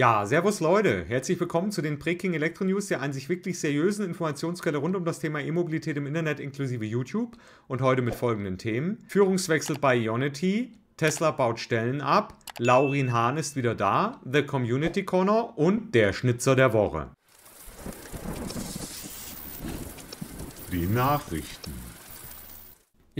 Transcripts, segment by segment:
Ja, servus Leute, herzlich willkommen zu den Breaking Electro News, der an sich wirklich seriösen Informationsquelle rund um das Thema E-Mobilität im Internet inklusive YouTube und heute mit folgenden Themen. Führungswechsel bei Ionity, Tesla baut Stellen ab, Laurin Hahn ist wieder da, The Community Corner und der Schnitzer der Woche. Die Nachrichten.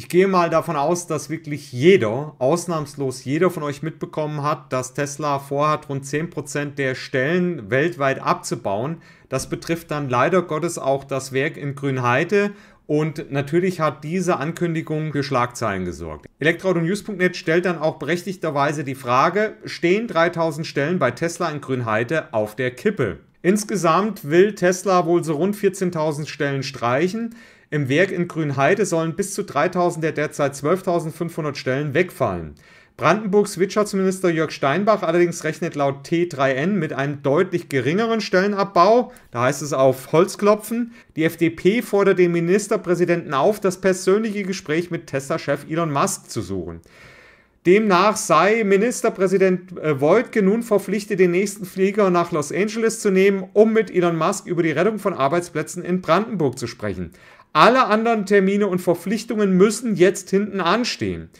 Ich gehe mal davon aus, dass wirklich jeder, ausnahmslos jeder von euch mitbekommen hat, dass Tesla vorhat, rund 10% der Stellen weltweit abzubauen. Das betrifft dann leider Gottes auch das Werk in Grünheide und natürlich hat diese Ankündigung für Schlagzeilen gesorgt. Elektroautonews.net stellt dann auch berechtigterweise die Frage, stehen 3000 Stellen bei Tesla in Grünheide auf der Kippe? Insgesamt will Tesla wohl so rund 14.000 Stellen streichen. Im Werk in Grünheide sollen bis zu 3000 der derzeit 12.500 Stellen wegfallen. Brandenburgs Wirtschaftsminister Jörg Steinbach allerdings rechnet laut T3N mit einem deutlich geringeren Stellenabbau. Da heißt es auf Holzklopfen. Die FDP fordert den Ministerpräsidenten auf, das persönliche Gespräch mit Tesla-Chef Elon Musk zu suchen. Demnach sei Ministerpräsident äh, Wojtke nun verpflichtet, den nächsten Flieger nach Los Angeles zu nehmen, um mit Elon Musk über die Rettung von Arbeitsplätzen in Brandenburg zu sprechen. Alle anderen Termine und Verpflichtungen müssen jetzt hinten anstehen.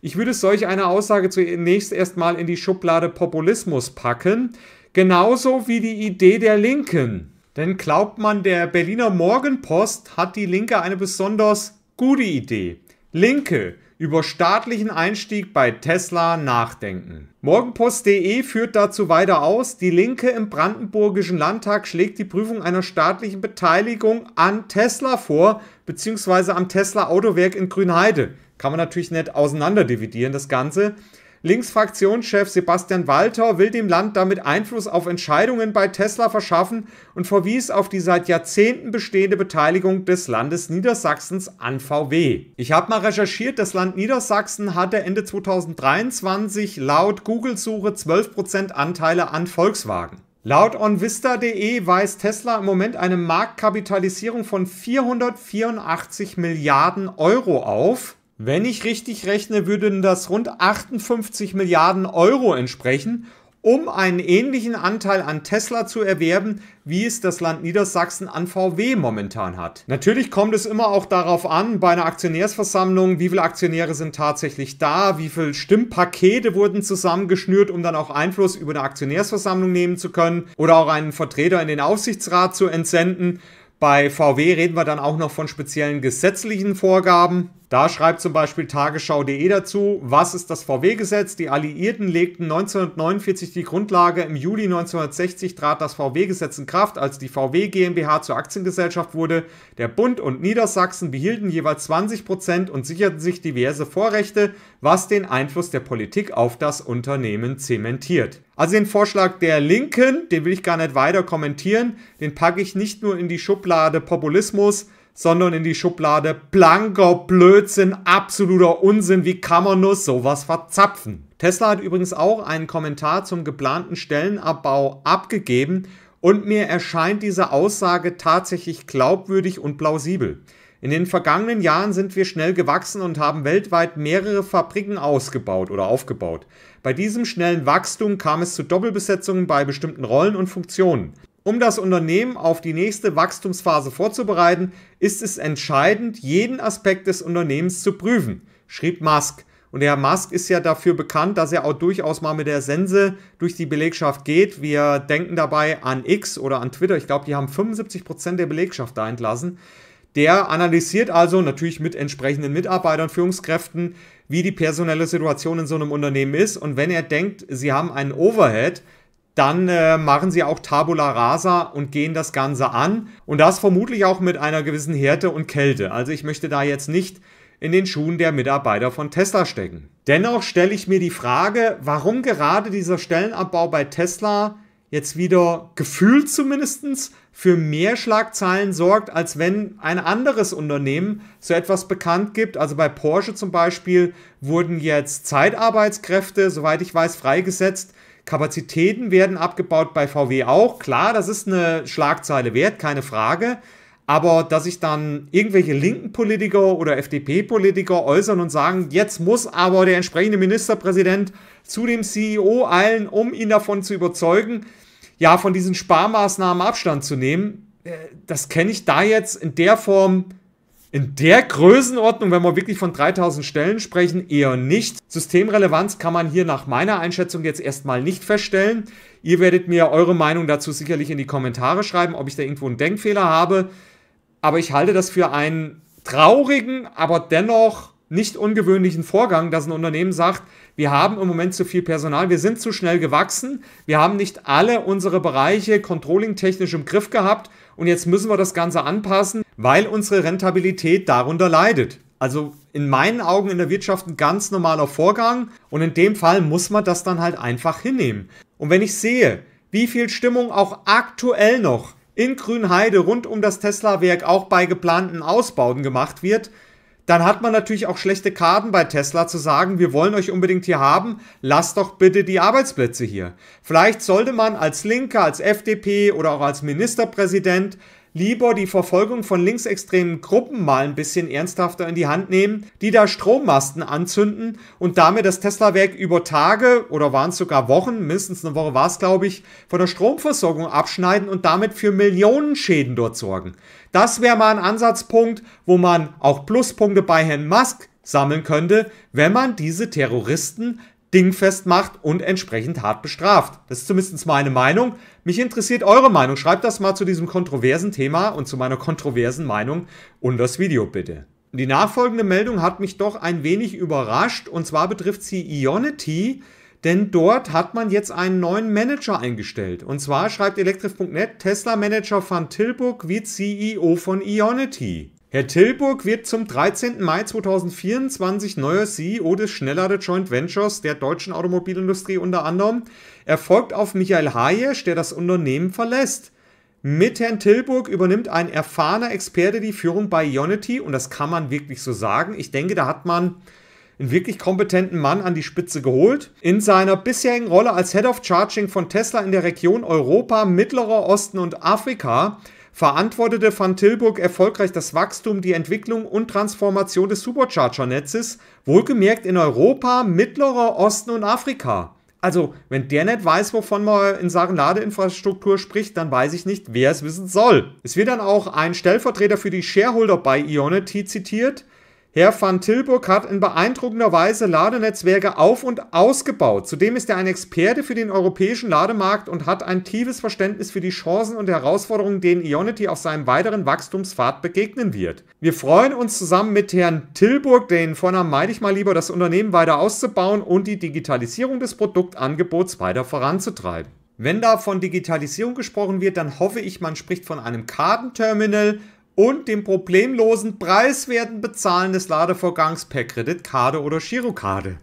Ich würde solch eine Aussage zunächst erstmal in die Schublade Populismus packen, genauso wie die Idee der Linken. Denn glaubt man der Berliner Morgenpost, hat die Linke eine besonders gute Idee. Linke über staatlichen Einstieg bei Tesla nachdenken. Morgenpost.de führt dazu weiter aus, die Linke im brandenburgischen Landtag schlägt die Prüfung einer staatlichen Beteiligung an Tesla vor, beziehungsweise am Tesla Autowerk in Grünheide. Kann man natürlich nicht auseinanderdividieren, das Ganze. Linksfraktionschef Sebastian Walter will dem Land damit Einfluss auf Entscheidungen bei Tesla verschaffen und verwies auf die seit Jahrzehnten bestehende Beteiligung des Landes Niedersachsens an VW. Ich habe mal recherchiert, das Land Niedersachsen hatte Ende 2023 laut Google-Suche 12% Anteile an Volkswagen. Laut onvista.de weist Tesla im Moment eine Marktkapitalisierung von 484 Milliarden Euro auf. Wenn ich richtig rechne, würden das rund 58 Milliarden Euro entsprechen, um einen ähnlichen Anteil an Tesla zu erwerben, wie es das Land Niedersachsen an VW momentan hat. Natürlich kommt es immer auch darauf an, bei einer Aktionärsversammlung, wie viele Aktionäre sind tatsächlich da, wie viele Stimmpakete wurden zusammengeschnürt, um dann auch Einfluss über eine Aktionärsversammlung nehmen zu können oder auch einen Vertreter in den Aufsichtsrat zu entsenden. Bei VW reden wir dann auch noch von speziellen gesetzlichen Vorgaben. Da schreibt zum Beispiel Tagesschau.de dazu, was ist das VW-Gesetz? Die Alliierten legten 1949 die Grundlage, im Juli 1960 trat das VW-Gesetz in Kraft, als die VW GmbH zur Aktiengesellschaft wurde. Der Bund und Niedersachsen behielten jeweils 20 Prozent und sicherten sich diverse Vorrechte, was den Einfluss der Politik auf das Unternehmen zementiert. Also den Vorschlag der Linken, den will ich gar nicht weiter kommentieren, den packe ich nicht nur in die Schublade Populismus, sondern in die Schublade blanker Blödsinn, absoluter Unsinn. Wie kann man nur sowas verzapfen? Tesla hat übrigens auch einen Kommentar zum geplanten Stellenabbau abgegeben und mir erscheint diese Aussage tatsächlich glaubwürdig und plausibel. In den vergangenen Jahren sind wir schnell gewachsen und haben weltweit mehrere Fabriken ausgebaut oder aufgebaut. Bei diesem schnellen Wachstum kam es zu Doppelbesetzungen bei bestimmten Rollen und Funktionen. Um das Unternehmen auf die nächste Wachstumsphase vorzubereiten, ist es entscheidend, jeden Aspekt des Unternehmens zu prüfen, schrieb Musk. Und der Herr Musk ist ja dafür bekannt, dass er auch durchaus mal mit der Sense durch die Belegschaft geht. Wir denken dabei an X oder an Twitter. Ich glaube, die haben 75% der Belegschaft da entlassen. Der analysiert also natürlich mit entsprechenden Mitarbeitern, Führungskräften, wie die personelle Situation in so einem Unternehmen ist. Und wenn er denkt, sie haben einen Overhead, dann äh, machen sie auch Tabula Rasa und gehen das Ganze an. Und das vermutlich auch mit einer gewissen Härte und Kälte. Also ich möchte da jetzt nicht in den Schuhen der Mitarbeiter von Tesla stecken. Dennoch stelle ich mir die Frage, warum gerade dieser Stellenabbau bei Tesla jetzt wieder gefühlt zumindest für mehr Schlagzeilen sorgt, als wenn ein anderes Unternehmen so etwas bekannt gibt. Also bei Porsche zum Beispiel wurden jetzt Zeitarbeitskräfte, soweit ich weiß, freigesetzt, Kapazitäten werden abgebaut bei VW auch. Klar, das ist eine Schlagzeile wert, keine Frage. Aber dass sich dann irgendwelche linken Politiker oder FDP-Politiker äußern und sagen, jetzt muss aber der entsprechende Ministerpräsident zu dem CEO eilen, um ihn davon zu überzeugen, ja, von diesen Sparmaßnahmen Abstand zu nehmen, äh, das kenne ich da jetzt in der Form in der Größenordnung, wenn wir wirklich von 3000 Stellen sprechen, eher nicht. Systemrelevanz kann man hier nach meiner Einschätzung jetzt erstmal nicht feststellen. Ihr werdet mir eure Meinung dazu sicherlich in die Kommentare schreiben, ob ich da irgendwo einen Denkfehler habe. Aber ich halte das für einen traurigen, aber dennoch nicht ungewöhnlichen Vorgang, dass ein Unternehmen sagt, wir haben im Moment zu viel Personal, wir sind zu schnell gewachsen, wir haben nicht alle unsere Bereiche controlling-technisch im Griff gehabt und jetzt müssen wir das Ganze anpassen, weil unsere Rentabilität darunter leidet. Also in meinen Augen in der Wirtschaft ein ganz normaler Vorgang und in dem Fall muss man das dann halt einfach hinnehmen. Und wenn ich sehe, wie viel Stimmung auch aktuell noch in Grünheide rund um das Tesla-Werk auch bei geplanten Ausbauten gemacht wird, dann hat man natürlich auch schlechte Karten bei Tesla zu sagen, wir wollen euch unbedingt hier haben, lasst doch bitte die Arbeitsplätze hier. Vielleicht sollte man als Linke, als FDP oder auch als Ministerpräsident lieber die Verfolgung von linksextremen Gruppen mal ein bisschen ernsthafter in die Hand nehmen, die da Strommasten anzünden und damit das Tesla-Werk über Tage oder waren es sogar Wochen, mindestens eine Woche war es, glaube ich, von der Stromversorgung abschneiden und damit für Millionenschäden dort sorgen. Das wäre mal ein Ansatzpunkt, wo man auch Pluspunkte bei Herrn Musk sammeln könnte, wenn man diese Terroristen dingfest macht und entsprechend hart bestraft. Das ist zumindest meine Meinung. Mich interessiert eure Meinung. Schreibt das mal zu diesem kontroversen Thema und zu meiner kontroversen Meinung unter das Video bitte. Die nachfolgende Meldung hat mich doch ein wenig überrascht und zwar betrifft sie Ionity, denn dort hat man jetzt einen neuen Manager eingestellt. Und zwar schreibt elektrif.net Tesla-Manager van Tilburg wie CEO von Ionity. Herr Tilburg wird zum 13. Mai 2024 neuer CEO des Schnellade Joint Ventures der deutschen Automobilindustrie unter anderem. Er folgt auf Michael Hayesch, der das Unternehmen verlässt. Mit Herrn Tilburg übernimmt ein erfahrener Experte die Führung bei Ionity und das kann man wirklich so sagen. Ich denke, da hat man einen wirklich kompetenten Mann an die Spitze geholt. In seiner bisherigen Rolle als Head of Charging von Tesla in der Region Europa, Mittlerer Osten und Afrika verantwortete van Tilburg erfolgreich das Wachstum, die Entwicklung und Transformation des Supercharger-Netzes, wohlgemerkt in Europa, Mittlerer Osten und Afrika. Also, wenn der nicht weiß, wovon man in Sachen Ladeinfrastruktur spricht, dann weiß ich nicht, wer es wissen soll. Es wird dann auch ein Stellvertreter für die Shareholder bei Ionity zitiert, Herr van Tilburg hat in beeindruckender Weise Ladenetzwerke auf und ausgebaut. Zudem ist er ein Experte für den europäischen Lademarkt und hat ein tiefes Verständnis für die Chancen und Herausforderungen, denen Ionity auf seinem weiteren Wachstumspfad begegnen wird. Wir freuen uns zusammen mit Herrn Tilburg, den Vornamen meide ich mal lieber, das Unternehmen weiter auszubauen und die Digitalisierung des Produktangebots weiter voranzutreiben. Wenn da von Digitalisierung gesprochen wird, dann hoffe ich, man spricht von einem Kartenterminal, und dem problemlosen, preiswerten Bezahlen des Ladevorgangs per Kreditkarte oder Girokarte.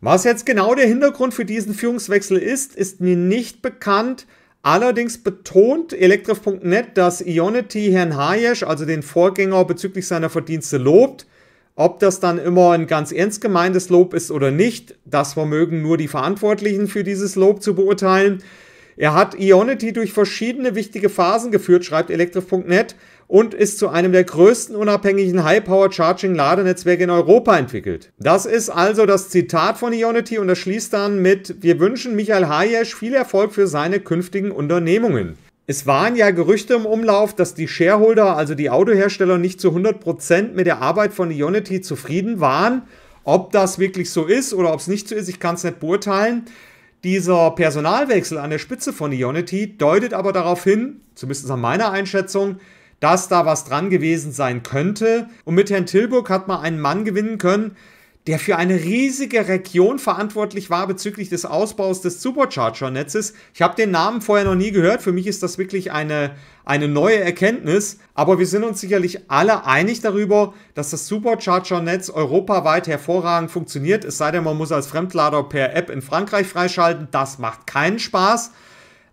Was jetzt genau der Hintergrund für diesen Führungswechsel ist, ist mir nicht bekannt. Allerdings betont Electrif.net, dass Ionity Herrn Hayesh, also den Vorgänger, bezüglich seiner Verdienste lobt. Ob das dann immer ein ganz ernst gemeintes Lob ist oder nicht, das vermögen nur die Verantwortlichen für dieses Lob zu beurteilen. Er hat Ionity durch verschiedene wichtige Phasen geführt, schreibt Electrif.net, und ist zu einem der größten unabhängigen High-Power-Charging-Ladenetzwerke in Europa entwickelt. Das ist also das Zitat von Ionity und das schließt dann mit Wir wünschen Michael Hayesch viel Erfolg für seine künftigen Unternehmungen. Es waren ja Gerüchte im Umlauf, dass die Shareholder, also die Autohersteller, nicht zu 100% mit der Arbeit von Ionity zufrieden waren. Ob das wirklich so ist oder ob es nicht so ist, ich kann es nicht beurteilen. Dieser Personalwechsel an der Spitze von Ionity deutet aber darauf hin, zumindest an meiner Einschätzung, dass da was dran gewesen sein könnte. Und mit Herrn Tilburg hat man einen Mann gewinnen können, der für eine riesige Region verantwortlich war bezüglich des Ausbaus des Supercharger-Netzes. Ich habe den Namen vorher noch nie gehört. Für mich ist das wirklich eine, eine neue Erkenntnis. Aber wir sind uns sicherlich alle einig darüber, dass das Supercharger-Netz europaweit hervorragend funktioniert. Es sei denn, man muss als Fremdlader per App in Frankreich freischalten. Das macht keinen Spaß.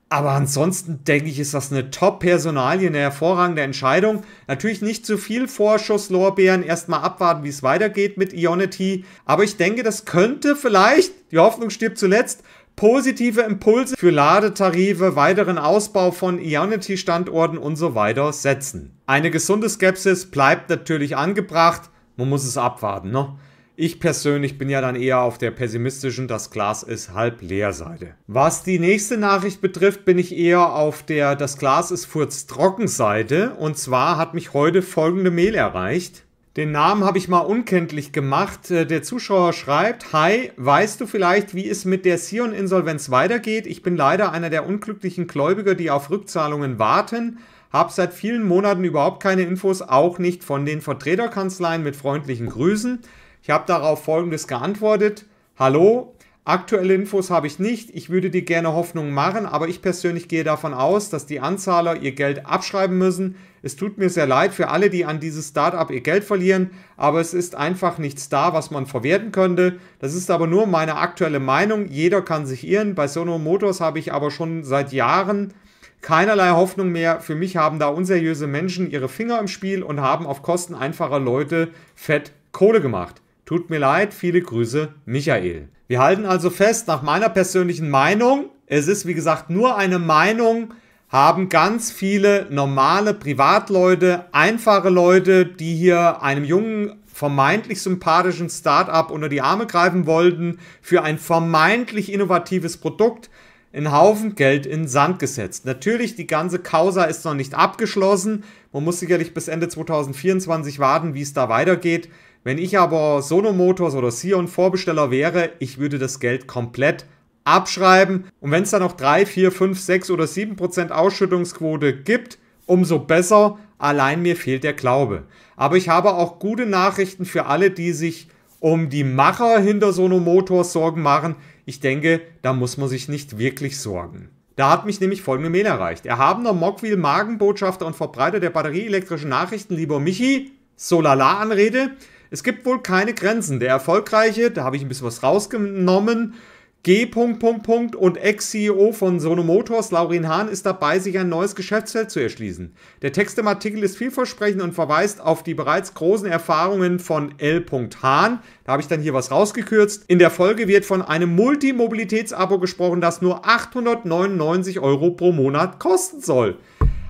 Aber ansonsten denke ich, ist das eine Top-Personalie, eine hervorragende Entscheidung. Natürlich nicht zu viel Vorschusslorbeeren, erstmal abwarten, wie es weitergeht mit Ionity. Aber ich denke, das könnte vielleicht, die Hoffnung stirbt zuletzt, positive Impulse für Ladetarife, weiteren Ausbau von Ionity-Standorten und so weiter setzen. Eine gesunde Skepsis bleibt natürlich angebracht. Man muss es abwarten, ne? Ich persönlich bin ja dann eher auf der pessimistischen, das Glas ist halb leer Seite. Was die nächste Nachricht betrifft, bin ich eher auf der, das Glas ist furztrocken Seite. Und zwar hat mich heute folgende Mail erreicht. Den Namen habe ich mal unkenntlich gemacht. Äh, der Zuschauer schreibt, Hi, weißt du vielleicht, wie es mit der Sion-Insolvenz weitergeht? Ich bin leider einer der unglücklichen Gläubiger, die auf Rückzahlungen warten. Hab seit vielen Monaten überhaupt keine Infos, auch nicht von den Vertreterkanzleien mit freundlichen Grüßen. Ich habe darauf folgendes geantwortet. Hallo, aktuelle Infos habe ich nicht. Ich würde dir gerne Hoffnung machen, aber ich persönlich gehe davon aus, dass die Anzahler ihr Geld abschreiben müssen. Es tut mir sehr leid für alle, die an dieses Startup ihr Geld verlieren, aber es ist einfach nichts da, was man verwerten könnte. Das ist aber nur meine aktuelle Meinung. Jeder kann sich irren. Bei Sono Motors habe ich aber schon seit Jahren keinerlei Hoffnung mehr. Für mich haben da unseriöse Menschen ihre Finger im Spiel und haben auf Kosten einfacher Leute fett Kohle gemacht. Tut mir leid, viele Grüße, Michael. Wir halten also fest, nach meiner persönlichen Meinung, es ist wie gesagt nur eine Meinung, haben ganz viele normale Privatleute, einfache Leute, die hier einem jungen, vermeintlich sympathischen Startup unter die Arme greifen wollten, für ein vermeintlich innovatives Produkt einen Haufen Geld in Sand gesetzt. Natürlich, die ganze Causa ist noch nicht abgeschlossen. Man muss sicherlich bis Ende 2024 warten, wie es da weitergeht. Wenn ich aber Sono Motors oder Sion Vorbesteller wäre, ich würde das Geld komplett abschreiben. Und wenn es dann noch 3, 4, 5, 6 oder 7 Ausschüttungsquote gibt, umso besser. Allein mir fehlt der Glaube. Aber ich habe auch gute Nachrichten für alle, die sich um die Macher hinter Sono Motors Sorgen machen. Ich denke, da muss man sich nicht wirklich sorgen. Da hat mich nämlich folgende Mail erreicht. Erhabener Mockwheel, Magenbotschafter und Verbreiter der batterieelektrischen Nachrichten, lieber Michi, Solala-Anrede. Es gibt wohl keine Grenzen. Der erfolgreiche, da habe ich ein bisschen was rausgenommen, G. und Ex-CEO von Sono Motors, Laurin Hahn, ist dabei, sich ein neues Geschäftsfeld zu erschließen. Der Text im Artikel ist vielversprechend und verweist auf die bereits großen Erfahrungen von L. Hahn. Da habe ich dann hier was rausgekürzt. In der Folge wird von einem Multimobilitätsabo gesprochen, das nur 899 Euro pro Monat kosten soll.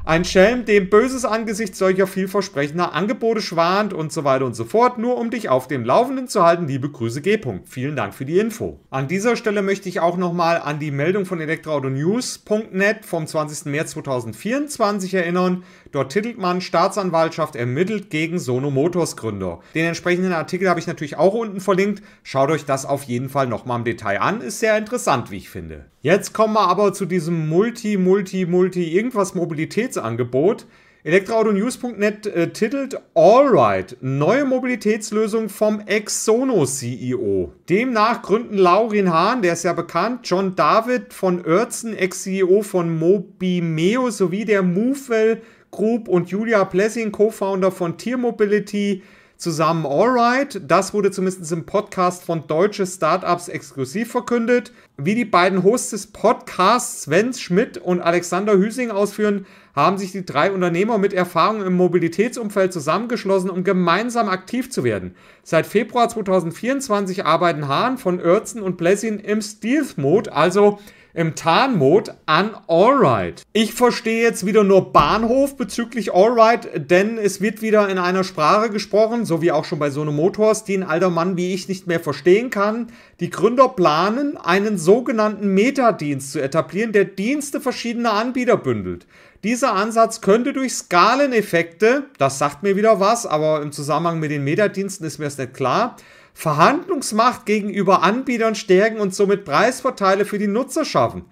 Ein Schelm, dem böses Angesicht solcher vielversprechender Angebote schwant und so weiter und so fort. Nur um dich auf dem Laufenden zu halten, liebe Grüße G. -Punkt. Vielen Dank für die Info. An dieser Stelle möchte ich auch nochmal an die Meldung von elektroautonews.net vom 20. März 2024 erinnern. Dort titelt man Staatsanwaltschaft ermittelt gegen Sono Motors Gründer. Den entsprechenden Artikel habe ich natürlich auch unten verlinkt. Schaut euch das auf jeden Fall nochmal im Detail an. Ist sehr interessant, wie ich finde. Jetzt kommen wir aber zu diesem Multi, Multi, Multi irgendwas Mobilitätsangebot. Elektroautonews.net äh, titelt Alright, neue Mobilitätslösung vom ex sono ceo Demnach gründen Laurin Hahn, der ist ja bekannt, John David von Oertzen, Ex-CEO von Mobimeo sowie der Movewell Group und Julia Plessing, Co-Founder von Tier Mobility, zusammen Alright. Das wurde zumindest im Podcast von Deutsche Startups exklusiv verkündet. Wie die beiden Hosts des Podcasts Sven Schmidt und Alexander Hüsing ausführen, haben sich die drei Unternehmer mit Erfahrung im Mobilitätsumfeld zusammengeschlossen, um gemeinsam aktiv zu werden. Seit Februar 2024 arbeiten Hahn von Oertzen und Blessin im Stealth-Mode, also im Tarnmod an Alright. Ich verstehe jetzt wieder nur Bahnhof bezüglich Alright, denn es wird wieder in einer Sprache gesprochen, so wie auch schon bei Sono Motors, die ein alter Mann wie ich nicht mehr verstehen kann. Die Gründer planen, einen sogenannten Metadienst zu etablieren, der Dienste verschiedener Anbieter bündelt. Dieser Ansatz könnte durch Skaleneffekte, das sagt mir wieder was, aber im Zusammenhang mit den Metadiensten ist mir das nicht klar, Verhandlungsmacht gegenüber Anbietern stärken und somit Preisvorteile für die Nutzer schaffen.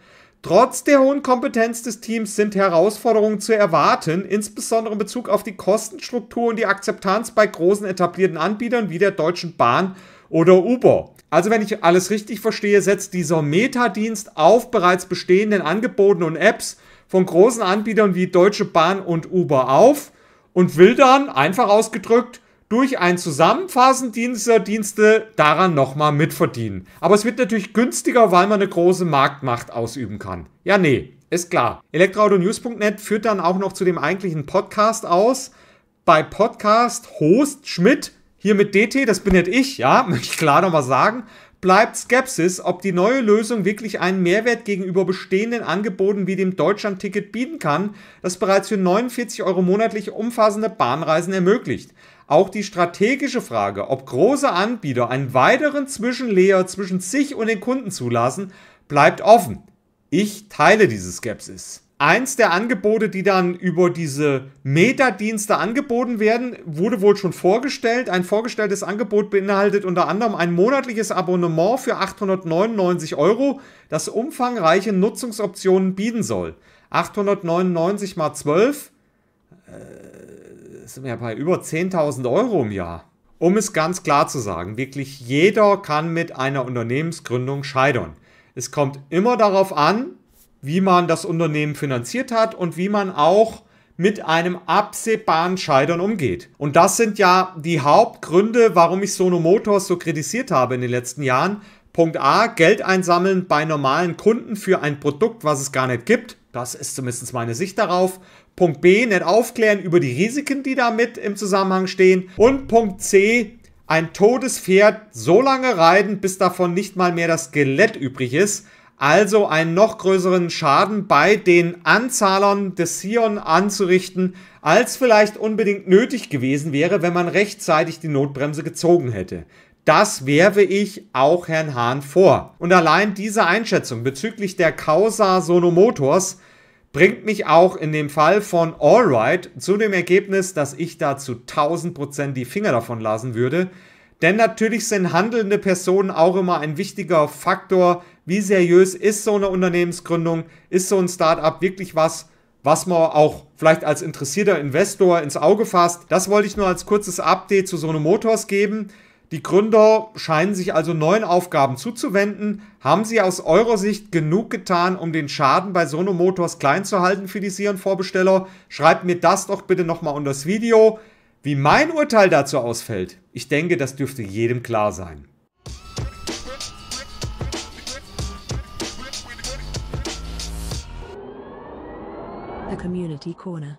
Trotz der hohen Kompetenz des Teams sind Herausforderungen zu erwarten, insbesondere in Bezug auf die Kostenstruktur und die Akzeptanz bei großen etablierten Anbietern wie der Deutschen Bahn oder Uber. Also wenn ich alles richtig verstehe, setzt dieser Metadienst auf bereits bestehenden Angeboten und Apps von großen Anbietern wie Deutsche Bahn und Uber auf und will dann, einfach ausgedrückt, durch einen Zusammenfassen dieser Dienste daran nochmal mitverdienen. Aber es wird natürlich günstiger, weil man eine große Marktmacht ausüben kann. Ja, nee, ist klar. Elektroautonews.net führt dann auch noch zu dem eigentlichen Podcast aus. Bei Podcast Host Schmidt, hier mit DT, das bin jetzt ich, ja, möchte ich klar nochmal sagen bleibt Skepsis, ob die neue Lösung wirklich einen Mehrwert gegenüber bestehenden Angeboten wie dem Deutschlandticket bieten kann, das bereits für 49 Euro monatlich umfassende Bahnreisen ermöglicht. Auch die strategische Frage, ob große Anbieter einen weiteren Zwischenlayer zwischen sich und den Kunden zulassen, bleibt offen. Ich teile diese Skepsis eins der Angebote, die dann über diese Meta-Dienste angeboten werden, wurde wohl schon vorgestellt. Ein vorgestelltes Angebot beinhaltet unter anderem ein monatliches Abonnement für 899 Euro, das umfangreiche Nutzungsoptionen bieten soll. 899 mal 12 äh, sind wir ja bei über 10.000 Euro im Jahr. Um es ganz klar zu sagen, wirklich jeder kann mit einer Unternehmensgründung scheitern. Es kommt immer darauf an, wie man das Unternehmen finanziert hat und wie man auch mit einem absehbaren Scheitern umgeht. Und das sind ja die Hauptgründe, warum ich Sono Motors so kritisiert habe in den letzten Jahren. Punkt A, Geld einsammeln bei normalen Kunden für ein Produkt, was es gar nicht gibt. Das ist zumindest meine Sicht darauf. Punkt B, nicht aufklären über die Risiken, die damit im Zusammenhang stehen. Und Punkt C, ein totes Pferd so lange reiten, bis davon nicht mal mehr das Skelett übrig ist also einen noch größeren Schaden bei den Anzahlern des Sion anzurichten, als vielleicht unbedingt nötig gewesen wäre, wenn man rechtzeitig die Notbremse gezogen hätte. Das werfe ich auch Herrn Hahn vor. Und allein diese Einschätzung bezüglich der Causa Sonomotors bringt mich auch in dem Fall von Alright zu dem Ergebnis, dass ich da zu 1000% die Finger davon lassen würde. Denn natürlich sind handelnde Personen auch immer ein wichtiger Faktor wie seriös ist so eine Unternehmensgründung, ist so ein Startup wirklich was, was man auch vielleicht als interessierter Investor ins Auge fasst. Das wollte ich nur als kurzes Update zu Sono Motors geben. Die Gründer scheinen sich also neuen Aufgaben zuzuwenden. Haben Sie aus eurer Sicht genug getan, um den Schaden bei Sono Motors klein zu halten für die Sion-Vorbesteller? Schreibt mir das doch bitte nochmal unter das Video. Wie mein Urteil dazu ausfällt, ich denke, das dürfte jedem klar sein. The Community Corner.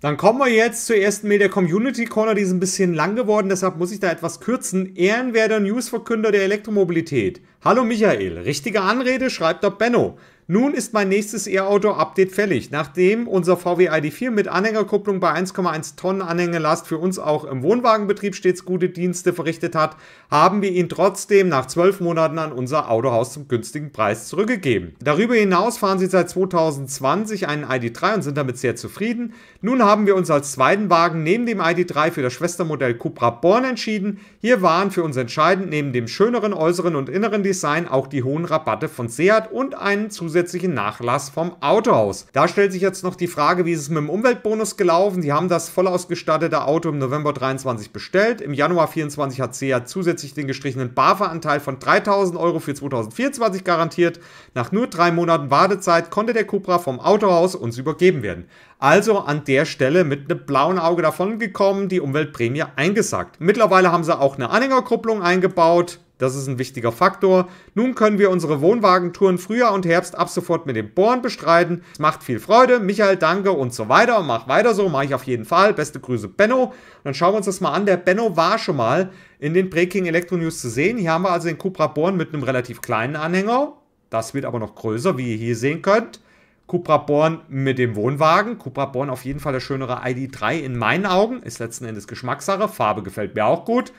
Dann kommen wir jetzt zuerst mit der Community Corner, die ist ein bisschen lang geworden, deshalb muss ich da etwas kürzen. Ehrenwerder Newsverkünder der Elektromobilität. Hallo Michael, richtige Anrede, schreibt der Benno. Nun ist mein nächstes E-Auto-Update fällig. Nachdem unser VW ID4 mit Anhängerkupplung bei 1,1 Tonnen Anhängerlast für uns auch im Wohnwagenbetrieb stets gute Dienste verrichtet hat, haben wir ihn trotzdem nach zwölf Monaten an unser Autohaus zum günstigen Preis zurückgegeben. Darüber hinaus fahren sie seit 2020 einen ID3 und sind damit sehr zufrieden. Nun haben wir uns als zweiten Wagen neben dem ID3 für das Schwestermodell Cupra Born entschieden. Hier waren für uns entscheidend neben dem schöneren äußeren und inneren Design auch die hohen Rabatte von Seat und einen zusätzlichen zusätzlichen Nachlass vom Autohaus. Da stellt sich jetzt noch die Frage, wie ist es mit dem Umweltbonus gelaufen? Die haben das voll ausgestattete Auto im November 23 bestellt. Im Januar 24 hat SEA zusätzlich den gestrichenen BAFA-Anteil von 3000 Euro für 2024 garantiert. Nach nur drei Monaten Wartezeit konnte der Cupra vom Autohaus uns übergeben werden. Also an der Stelle mit einem blauen Auge davongekommen, die Umweltprämie eingesackt. Mittlerweile haben sie auch eine Anhängerkupplung eingebaut. Das ist ein wichtiger Faktor. Nun können wir unsere Wohnwagentouren Frühjahr und Herbst ab sofort mit dem Born bestreiten. Es macht viel Freude. Michael, danke und so weiter. mach weiter so, mache ich auf jeden Fall. Beste Grüße, Benno. dann schauen wir uns das mal an. Der Benno war schon mal in den Breaking Electro News zu sehen. Hier haben wir also den Cupra Born mit einem relativ kleinen Anhänger. Das wird aber noch größer, wie ihr hier sehen könnt. Cupra Born mit dem Wohnwagen. Cupra Born auf jeden Fall der schönere ID3 in meinen Augen. Ist letzten Endes Geschmackssache. Farbe gefällt mir auch gut.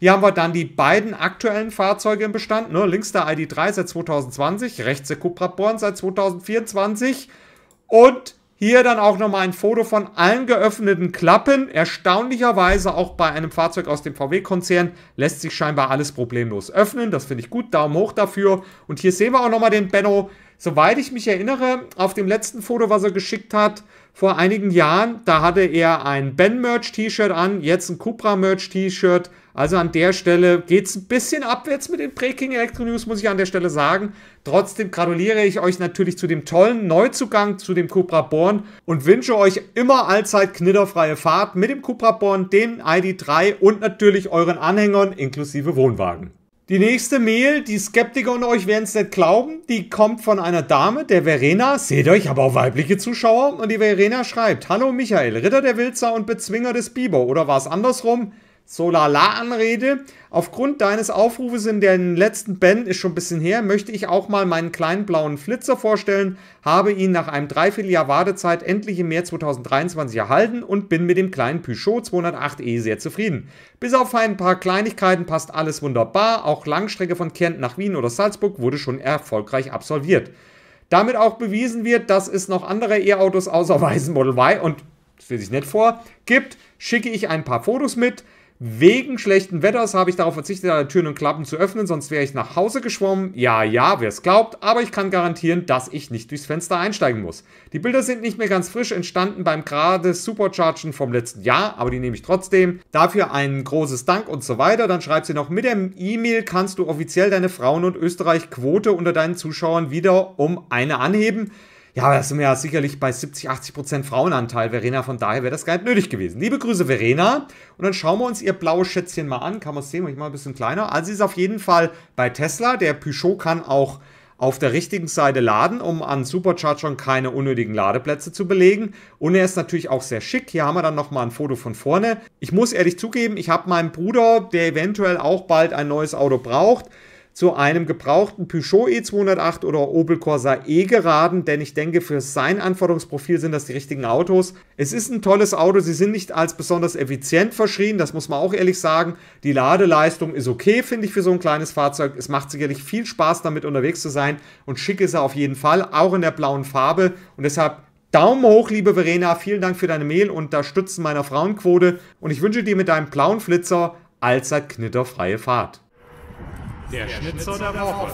Hier haben wir dann die beiden aktuellen Fahrzeuge im Bestand. Ne? Links der ID3 seit 2020, rechts der Cupra Born seit 2024. Und hier dann auch nochmal ein Foto von allen geöffneten Klappen. Erstaunlicherweise auch bei einem Fahrzeug aus dem VW-Konzern lässt sich scheinbar alles problemlos öffnen. Das finde ich gut. Daumen hoch dafür. Und hier sehen wir auch nochmal den Benno. Soweit ich mich erinnere, auf dem letzten Foto, was er geschickt hat, vor einigen Jahren, da hatte er ein Ben-Merch-T-Shirt an, jetzt ein Cupra-Merch-T-Shirt. Also an der Stelle geht es ein bisschen abwärts mit den Breaking Electro News, muss ich an der Stelle sagen. Trotzdem gratuliere ich euch natürlich zu dem tollen Neuzugang zu dem Cobra Born und wünsche euch immer allzeit knitterfreie Fahrt mit dem Cobra Born, den ID3 und natürlich euren Anhängern inklusive Wohnwagen. Die nächste Mail, die Skeptiker unter euch werden es nicht glauben, die kommt von einer Dame, der Verena. Seht euch, aber auch weibliche Zuschauer. Und die Verena schreibt, Hallo Michael, Ritter der Wilzer und Bezwinger des Biber. Oder war es andersrum? Solala anrede. Aufgrund deines Aufrufes in den letzten Band ist schon ein bisschen her, möchte ich auch mal meinen kleinen blauen Flitzer vorstellen, habe ihn nach einem Dreivierteljahr Wartezeit endlich im März 2023 erhalten und bin mit dem kleinen Peugeot 208e sehr zufrieden. Bis auf ein paar Kleinigkeiten passt alles wunderbar, auch Langstrecke von Kärnten nach Wien oder Salzburg wurde schon erfolgreich absolviert. Damit auch bewiesen wird, dass es noch andere E-Autos außer weißen Model Y und das lese ich nicht vor, gibt, schicke ich ein paar Fotos mit, Wegen schlechten Wetters habe ich darauf verzichtet, alle Türen und Klappen zu öffnen, sonst wäre ich nach Hause geschwommen. Ja, ja, wer es glaubt, aber ich kann garantieren, dass ich nicht durchs Fenster einsteigen muss. Die Bilder sind nicht mehr ganz frisch, entstanden beim gerade Superchargen vom letzten Jahr, aber die nehme ich trotzdem. Dafür ein großes Dank und so weiter. Dann schreibt sie noch, mit der E-Mail kannst du offiziell deine Frauen- und Österreich-Quote unter deinen Zuschauern wieder um eine anheben. Ja, da sind wir ja sicherlich bei 70, 80 Prozent Frauenanteil, Verena. Von daher wäre das gar nicht nötig gewesen. Liebe Grüße, Verena. Und dann schauen wir uns ihr blaues Schätzchen mal an. Kann man es sehen? Mach ich mal ein bisschen kleiner. Also sie ist auf jeden Fall bei Tesla. Der Peugeot kann auch auf der richtigen Seite laden, um an Superchargern keine unnötigen Ladeplätze zu belegen. Und er ist natürlich auch sehr schick. Hier haben wir dann nochmal ein Foto von vorne. Ich muss ehrlich zugeben, ich habe meinem Bruder, der eventuell auch bald ein neues Auto braucht, zu einem gebrauchten Peugeot E208 oder Opel Corsa E geraden, denn ich denke, für sein Anforderungsprofil sind das die richtigen Autos. Es ist ein tolles Auto, sie sind nicht als besonders effizient verschrien, das muss man auch ehrlich sagen. Die Ladeleistung ist okay, finde ich, für so ein kleines Fahrzeug. Es macht sicherlich viel Spaß, damit unterwegs zu sein und schick ist er auf jeden Fall, auch in der blauen Farbe und deshalb Daumen hoch, liebe Verena, vielen Dank für deine Mail und das meiner Frauenquote und ich wünsche dir mit deinem blauen Flitzer allzeit knitterfreie Fahrt. Der Schnitzer der Woche.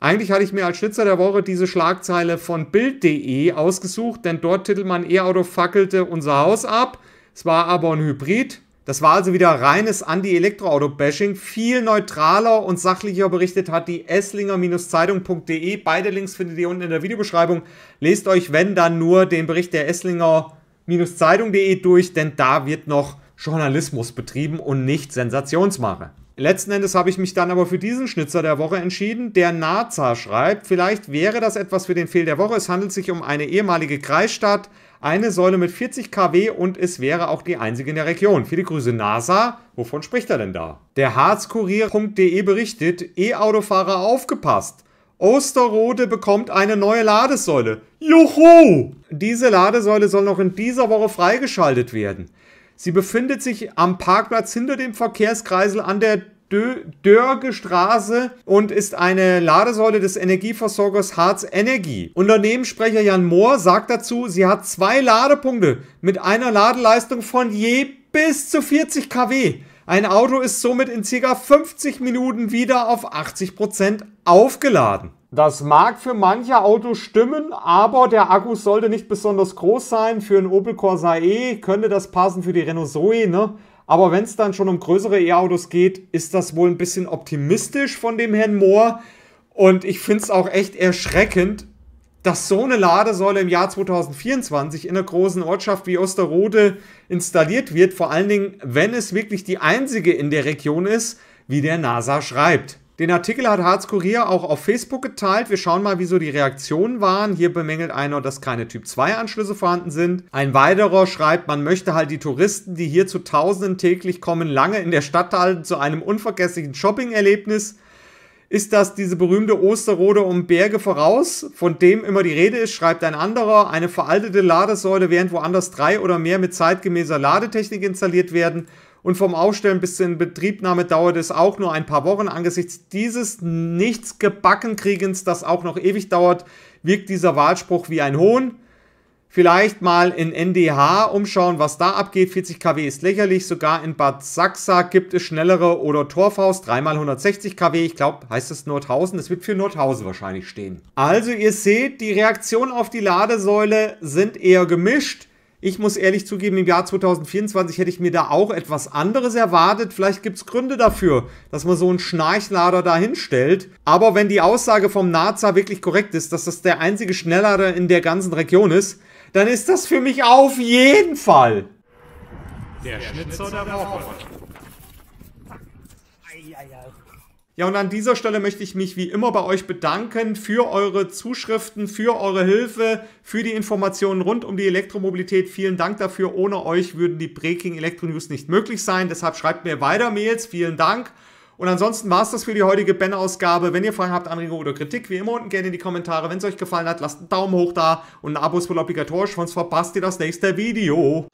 Eigentlich hatte ich mir als Schnitzer der Woche diese Schlagzeile von Bild.de ausgesucht, denn dort titelt man E-Auto fackelte unser Haus ab. Es war aber ein Hybrid. Das war also wieder reines Anti-Elektroauto-Bashing. Viel neutraler und sachlicher berichtet hat die Esslinger-Zeitung.de. Beide Links findet ihr unten in der Videobeschreibung. Lest euch, wenn dann nur, den Bericht der Esslinger-Zeitung.de durch, denn da wird noch Journalismus betrieben und nicht Sensationsmache. Letzten Endes habe ich mich dann aber für diesen Schnitzer der Woche entschieden, der Naza schreibt, vielleicht wäre das etwas für den Fehl der Woche. Es handelt sich um eine ehemalige Kreisstadt, eine Säule mit 40 kW und es wäre auch die einzige in der Region. Viele Grüße NASA. Wovon spricht er denn da? Der harzkurier.de berichtet, E-Autofahrer aufgepasst. Osterrode bekommt eine neue Ladesäule. Juhu! Diese Ladesäule soll noch in dieser Woche freigeschaltet werden. Sie befindet sich am Parkplatz hinter dem Verkehrskreisel an der Dörge Straße und ist eine Ladesäule des Energieversorgers Harz Energie. Unternehmenssprecher Jan Mohr sagt dazu, sie hat zwei Ladepunkte mit einer Ladeleistung von je bis zu 40 kW. Ein Auto ist somit in ca. 50 Minuten wieder auf 80% Prozent aufgeladen. Das mag für manche Autos stimmen, aber der Akku sollte nicht besonders groß sein. Für einen Opel Corsa E könnte das passen, für die Renault Zoe, ne? Aber wenn es dann schon um größere E-Autos geht, ist das wohl ein bisschen optimistisch von dem Herrn Mohr. Und ich finde es auch echt erschreckend, dass so eine Ladesäule im Jahr 2024 in einer großen Ortschaft wie Osterode installiert wird. Vor allen Dingen, wenn es wirklich die einzige in der Region ist, wie der NASA schreibt. Den Artikel hat Harz Kurier auch auf Facebook geteilt. Wir schauen mal, wieso die Reaktionen waren. Hier bemängelt einer, dass keine Typ-2-Anschlüsse vorhanden sind. Ein weiterer schreibt, man möchte halt die Touristen, die hier zu Tausenden täglich kommen, lange in der Stadt halten, zu einem unvergesslichen Shopping-Erlebnis. Ist das diese berühmte Osterrode um Berge voraus, von dem immer die Rede ist, schreibt ein anderer, eine veraltete Ladesäule, während woanders drei oder mehr mit zeitgemäßer Ladetechnik installiert werden – und vom Aufstellen bis zur Betriebnahme dauert es auch nur ein paar Wochen. Angesichts dieses nichts gebacken Kriegens, das auch noch ewig dauert, wirkt dieser Wahlspruch wie ein Hohn. Vielleicht mal in NDH umschauen, was da abgeht. 40 kW ist lächerlich. Sogar in Bad Sachsa gibt es schnellere oder Torfaust. 3 x 160 kW. Ich glaube, heißt es Nordhausen. Das wird für Nordhausen wahrscheinlich stehen. Also ihr seht, die Reaktionen auf die Ladesäule sind eher gemischt. Ich muss ehrlich zugeben, im Jahr 2024 hätte ich mir da auch etwas anderes erwartet. Vielleicht gibt es Gründe dafür, dass man so einen Schnarchlader da hinstellt. Aber wenn die Aussage vom Naza wirklich korrekt ist, dass das der einzige Schnelllader in der ganzen Region ist, dann ist das für mich auf jeden Fall der Schnitzer der Woche. Ja, und an dieser Stelle möchte ich mich wie immer bei euch bedanken für eure Zuschriften, für eure Hilfe, für die Informationen rund um die Elektromobilität. Vielen Dank dafür. Ohne euch würden die Breaking Electro News nicht möglich sein. Deshalb schreibt mir weiter Mails. Vielen Dank. Und ansonsten war es das für die heutige Ben-Ausgabe. Wenn ihr Fragen habt, Anregungen oder Kritik, wie immer unten gerne in die Kommentare. Wenn es euch gefallen hat, lasst einen Daumen hoch da und ein Abo ist wohl obligatorisch, sonst verpasst ihr das nächste Video.